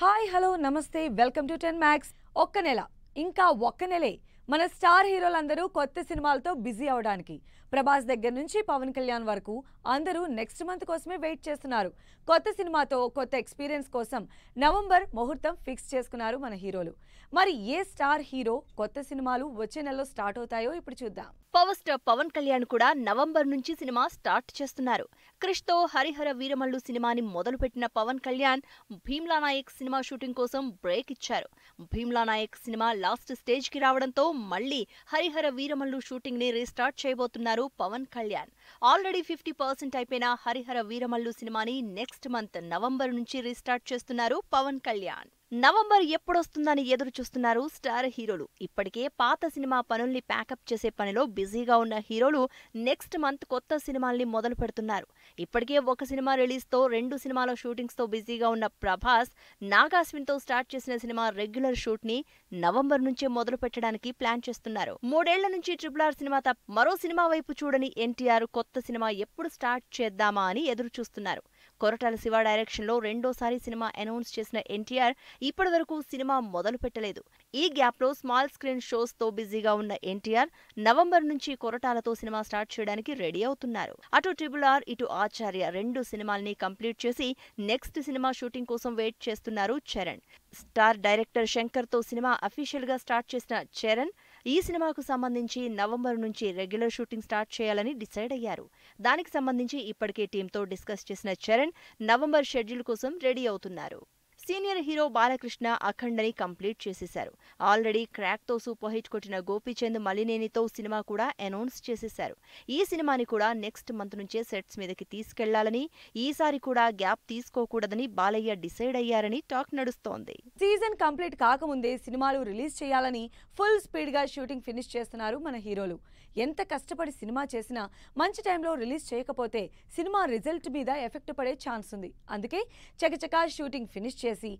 hi hello నమస్తే welcome to ten max ఒక్క నెల ఇంకా ఒక్క నెలే మన స్టార్ హీరోలందరూ కొత్త సినిమాలతో బిజీ అవడానికి ప్రభాస్ దగ్గర నుంచి పవన్ కళ్యాణ్ వరకు అందరూ నెక్స్ట్ మంత్ కోసమే వెయిట్ చేస్తున్నారు కొత్త సినిమాతో కొత్త ఎక్స్పీరియన్స్ కోసం నవంబర్ ముహూర్తం ఫిక్స్ చేసుకున్నారు మన హీరోలు మరి ఏ స్టార్ హీరో కొత్త సినిమాలు వచ్చే నెలలో స్టార్ట్ అవుతాయో ఇప్పుడు చూద్దాం పవర్ స్టార్ పవన్ కళ్యాణ్ కూడా నవంబర్ నుంచి సినిమా స్టార్ట్ చేస్తున్నారు క్రిష్తో హరిహర వీరమల్లు సినిమాని మొదలుపెట్టిన పవన్ కళ్యాణ్ భీమ్లా నాయక్ సినిమా షూటింగ్ కోసం బ్రేక్ ఇచ్చారు భీమ్లా నాయక్ సినిమా లాస్ట్ స్టేజ్కి రావడంతో మళ్లీ హరిహర వీరమల్లు షూటింగ్ ని రీస్టార్ట్ చేయబోతున్నారు Pawan Kalyan already fifty percent అయిపోయిన హరిహర వీరమల్లు సినిమాని నెక్స్ట్ మంత్ నవంబర్ నుంచి రీస్టార్ట్ చేస్తున్నారు పవన్ కళ్యాణ్ నవంబర్ ఎప్పుడొస్తుందని ఎదురు చూస్తున్నారు స్టార్ హీరోలు ఇప్పటికే పాత సినిమా పనుల్ని ప్యాకప్ చేసే పనిలో బిజీగా ఉన్న హీరోలు నెక్స్ట్ మంత్ కొత్త సినిమాల్ని మొదలు పెడుతున్నారు ఇప్పటికే ఒక సినిమా రిలీజ్తో రెండు సినిమాల షూటింగ్స్తో బిజీగా ఉన్న ప్రభాస్ నాగాశ్విన్తో స్టార్ట్ చేసిన సినిమా రెగ్యులర్ షూట్ని నవంబర్ నుంచే మొదలు పెట్టడానికి ప్లాన్ చేస్తున్నారు మూడేళ్ల నుంచి ట్రిపుల్ ఆర్ సినిమా తప్ప మరో సినిమా వైపు చూడని ఎన్టీఆర్ కొత్త సినిమా ఎప్పుడు స్టార్ట్ చేద్దామా అని ఎదురు చూస్తున్నారు కొరటాల శివ డైరెక్షన్లో రెండోసారి సినిమా అనౌన్స్ చేసిన ఎన్టీఆర్ ఇప్పటి వరకు సినిమా మొదలు పెట్టలేదు ఈ గ్యాప్లో స్మాల్ స్క్రీన్ షోస్తో బిజీగా ఉన్న ఎన్టీఆర్ నవంబర్ నుంచి కొరటాలతో సినిమా స్టార్ట్ చేయడానికి రెడీ అవుతున్నారు అటు ట్రిబుల్ ఆర్ ఇటు ఆచార్య రెండు సినిమాల్ని కంప్లీట్ చేసి నెక్స్ట్ సినిమా షూటింగ్ కోసం వెయిట్ చేస్తున్నారు చరణ్ స్టార్ డైరెక్టర్ శంకర్తో సినిమా అఫీషియల్గా స్టార్ట్ చేసిన చరణ్ ఈ సినిమాకు సంబంధించి నవంబర్ నుంచి రెగ్యులర్ షూటింగ్ స్టార్ట్ చేయాలని డిసైడ్ అయ్యారు దానికి సంబంధించి ఇప్పటికే టీంతో డిస్కస్ చేసిన చరణ్ నవంబర్ షెడ్యూల్ కోసం రెడీ అవుతున్నారు సీనియర్ హీరో బాలకృష్ణ అఖండని కంప్లీట్ చేసేశారు ఆల్రెడీ క్రాక్తో సూపర్ హిట్ కొట్టిన గోపీచంద్ మలినేనితో సినిమా కూడా అనౌన్స్ చేసేశారు ఈ సినిమాని కూడా నెక్స్ట్ మంత్ నుంచే సెట్స్ మీదకి తీసుకెళ్లాలని ఈసారి కూడా గ్యాప్ తీసుకోకూడదని బాలయ్య డిసైడ్ అయ్యారని టాక్ నడుస్తోంది సీజన్ కంప్లీట్ కాకముందే సినిమాలు రిలీజ్ చేయాలని ఫుల్ స్పీడ్గా షూటింగ్ ఫినిష్ చేస్తున్నారు మన హీరోలు ఎంత కష్టపడి సినిమా చేసినా మంచి టైంలో రిలీజ్ చేయకపోతే సినిమా రిజల్ట్ మీద ఎఫెక్ట్ పడే ఛాన్స్ ఉంది అందుకే చకచకా షూటింగ్ ఫినిష్ చేసి చేసి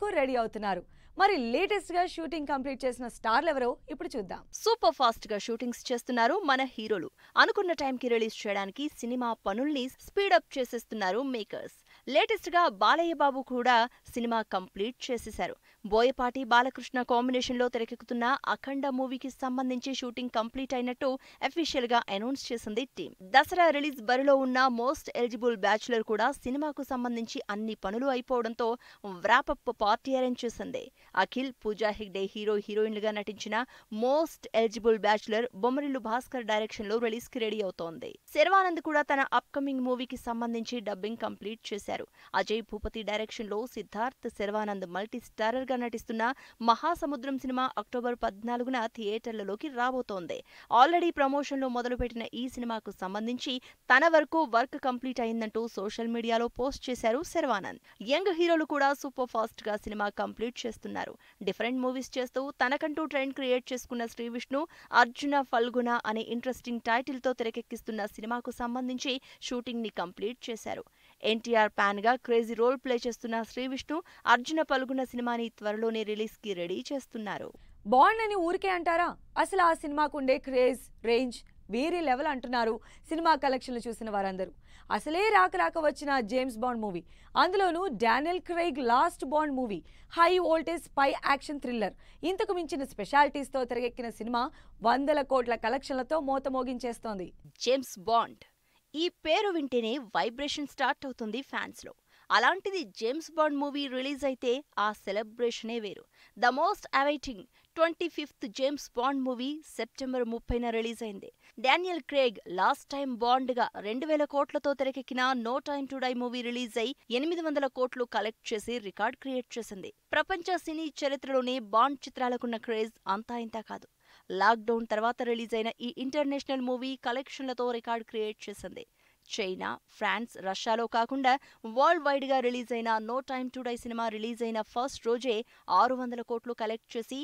కు రెడీ అవుతున్నారు మరి లేటెస్ట్ గా షూటింగ్ కంప్లీట్ చేసిన స్టార్లు ఎవరో ఇప్పుడు చూద్దాం సూపర్ ఫాస్ట్ గా షూటింగ్స్ చేస్తున్నారు మన హీరోలు అనుకున్న టైంకి రిలీజ్ చేయడానికి సినిమా పనుల్ని స్పీడప్ చేసేస్తున్నారు మేకర్స్ గా బాలయ్య బాబు కూడా సినిమా కంప్లీట్ చేసేశారు బోయపాటి బాలకృష్ణ కాంబినేషన్ లో తెరకెక్కుతున్న అఖండ మూవీకి సంబంధించి షూటింగ్ కంప్లీట్ అయినట్టు అఫీషియల్ గా అనౌన్స్ చేసింది టీం దసరా రిలీజ్ బరిలో ఉన్న మోస్ట్ ఎలిజిబుల్ బ్యాచులర్ కూడా సినిమాకు సంబంధించి అన్ని పనులు అయిపోవడంతో వ్రాపప్ పార్టీ అరేంజ్ చేసింది అఖిల్ పూజా హెగ్డే హీరో హీరోయిన్లుగా నటించిన most eligible bachelor Bommarillu Bhaskar direction లో రిలీజ్ కి రెడీ అవుతోంది శర్వానంద్ కూడా తన అప్కమింగ్ మూవీకి సంబంధించి డబ్బింగ్ కంప్లీట్ చేశారు అజయ్ భూపతి డైరెక్షన్ లో సిద్ధార్థ్ శర్వానంద్ మల్టీ స్టారర్ గా గా నటిస్తున్న మహాసముద్రం సినిమా అక్టోబర్ పద్నాలుగున థియేటర్లలోకి రాబోతోంది ఆల్రెడీ ప్రమోషన్లో మొదలుపెట్టిన ఈ సినిమాకు సంబంధించి తన వరకు వర్క్ కంప్లీట్ అయిందంటూ సోషల్ మీడియాలో పోస్ట్ చేశారు శర్వానంద్ యంగ్ హీరోలు కూడా సూపర్ ఫాస్ట్ గా సినిమా కంప్లీట్ చేస్తున్నారు డిఫరెంట్ మూవీస్ చేస్తూ తనకంటూ ట్రెండ్ క్రియేట్ చేసుకున్న శ్రీ విష్ణు అర్జున ఫల్గుణ అనే ఇంట్రెస్టింగ్ టైటిల్తో తెరకెక్కిస్తున్న సినిమాకు సంబంధించి షూటింగ్ ని కంప్లీట్ చేశారు ఎన్టీఆర్ గా క్రేజీ రోల్ ప్లే చేస్తున్న శ్రీ విష్ణు అర్జున పలుగున సినిమాని త్వరలోనే రిలీజ్కి రెడీ చేస్తున్నారు బాండ్ అని ఊరికే అంటారా అసలు ఆ సినిమాకు ఉండే క్రేజ్ రేంజ్ వేరే లెవెల్ అంటున్నారు సినిమా కలెక్షన్లు చూసిన వారందరూ అసలే రాక రాక వచ్చిన జేమ్స్ బాండ్ మూవీ అందులోనూ Daniel Craig last Bond movie high voltage spy action thriller ఇంతకు మించిన స్పెషాలిటీస్తో తిరగెక్కిన సినిమా వందల కోట్ల కలెక్షన్లతో మోతమోగించేస్తోంది జేమ్స్ బాండ్ ఈ పేరు వింటేనే వైబ్రేషన్ స్టార్ట్ అవుతుంది ఫ్యాన్స్లో అలాంటిది జేమ్స్ బాండ్ మూవీ రిలీజ్ అయితే ఆ సెలబ్రేషనే వేరు the most awaiting twenty fifth James Bond movie September ముప్పైన రిలీజ్ అయింది డానియల్ క్రేగ్ లాస్ట్ టైం బాండ్గా రెండు వేల కోట్లతో తెరకెక్కిన no time to die movie release అయి ఎనిమిది వందల కోట్లు కలెక్ట్ చేసి రికార్డ్ క్రియేట్ చేసింది ప్రపంచ సినీ చరిత్రలోనే బాండ్ చిత్రాలకున్న క్రేజ్ అంతా ఇంతా కాదు లాక్డౌన్ తర్వాత రిలీజ్ అయిన ఈ ఇంటర్నేషనల్ మూవీ కలెక్షన్లతో రికార్డ్ క్రియేట్ చేసింది చైనా ఫ్రాన్స్ రష్యాలో కాకుండా వరల్డ్ వైడ్గా రిలీజ్ అయిన no time to die cinema release అయిన ఫస్ట్ రోజే ఆరు వందల కోట్లు కలెక్ట్ చేసి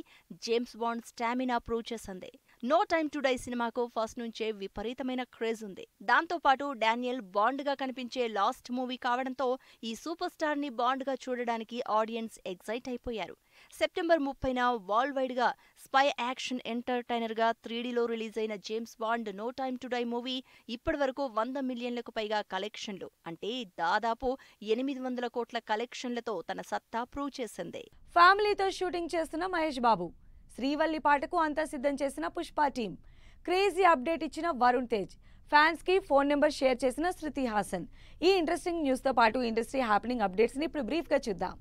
జేమ్స్ బాండ్ స్టామినా ప్రూవ్ చేసింది నో టైమ్ టు డై సినిమాకు ఫస్ట్ నుంచే విపరీతమైన క్రేజ్ ఉంది దాంతో పాటు డానియల్ బాండ్ గా కనిపించే లాస్ట్ మూవీ కావడంతో ఈ సూపర్ స్టార్ ని బాండ్ గా చూడడానికి ఆడియన్స్ ఎగ్జైట్ అయిపోయారు సెప్టెంబర్ ముప్పైన వరల్డ్ వైడ్ గా స్పై యాక్షన్ ఎంటర్టైనర్ గా త్రీడీలో రిలీజ్ అయిన James Bond no time to die movie ఇప్పటి వరకు వంద మిలియన్లకు పైగా కలెక్షన్లు అంటే దాదాపు ఎనిమిది వందల కోట్ల కలెక్షన్లతో తన సత్తా ప్రూవ్ చేసింది ఫ్యామిలీతో షూటింగ్ చేస్తున్న మహేష్ బాబు శ్రీవల్లి పాటకు అంతా సిద్ధం చేసిన పుష్ప టీం క్రేజీ అప్డేట్ ఇచ్చిన వరుణ్ తేజ్ ఫ్యాన్స్ కి ఫోన్ నెంబర్ షేర్ చేసిన శృతి హాసన్ ఈ ఇంట్రెస్టింగ్ తో పాటు ఇండస్ట్రీ హ్యాపెనింగ్ ని ఇప్పుడు గా చూద్దాం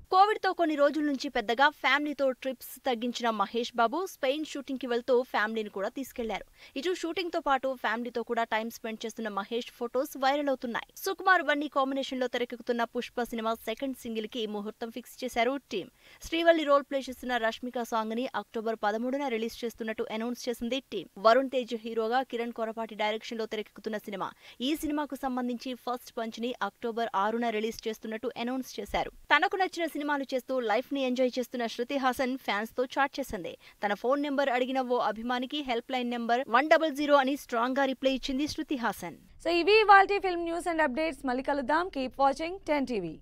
తో కొన్ని రోజుల నుంచి పెద్దగా ఫ్యామిలీతో ట్రిప్స్ తగ్గించిన మహేష్ బాబు స్పెయిన్ షూటింగ్ కి వెళ్తూ ఫ్యామిలీని కూడా తీసుకెళ్లారు ఇటు షూటింగ్ తో పాటు ఫ్యామిలీతో కూడా టైం స్పెండ్ చేస్తున్న మహేష్ ఫొటోస్ వైరల్ అవుతున్నాయి సుకుమార్ బన్నీ కాంబినేషన్లో తెరకెక్కుతున్న పుష్ప సినిమా సెకండ్ సింగిల్ కి ముహూర్తం ఫిక్స్ చేశారు టీం శ్రీవల్లి రోల్ ప్లే చేస్తున్న రష్మిక సాంగ్ ని అక్టోబర్ పదమూడున రిలీజ్ చేస్తున్నట్టు అనౌన్స్ చేసింది టీం వరుణ్ తేజ్ హీరోగా కిరణ్ కొరపాటి డైరెక్షన్ లో తెరకెక్కు దూసుకుపోసాగుతున్న సినిమా ఈ సినిమాకు సంబంధించి ఫస్ట్ పంచ్ ని అక్టోబర్ ఆరున రిలీజ్ చేస్తున్నట్టు అనౌన్స్ చేశారు తనకు నచ్చిన సినిమాలు చేస్తూ లైఫ్ ని ఎంజాయ్ చేస్తున్న శృతి హాసన్ ఫ్యాన్స్ తో చాట్ చేసింది తన ఫోన్ నెంబర్ అడిగిన ఓ అభిమానికి helpline number one double zero అని స్ట్రాంగ్ గా రిప్లై ఇచ్చింది శృతి హాసన్ సో ఇవి ఇవాళ ఫిల్మ్ న్యూస్ అండ్ అప్డేట్స్ మళ్ళీ కలుద్దాం కీప్ వాచింగ్ టెన్ టీవీ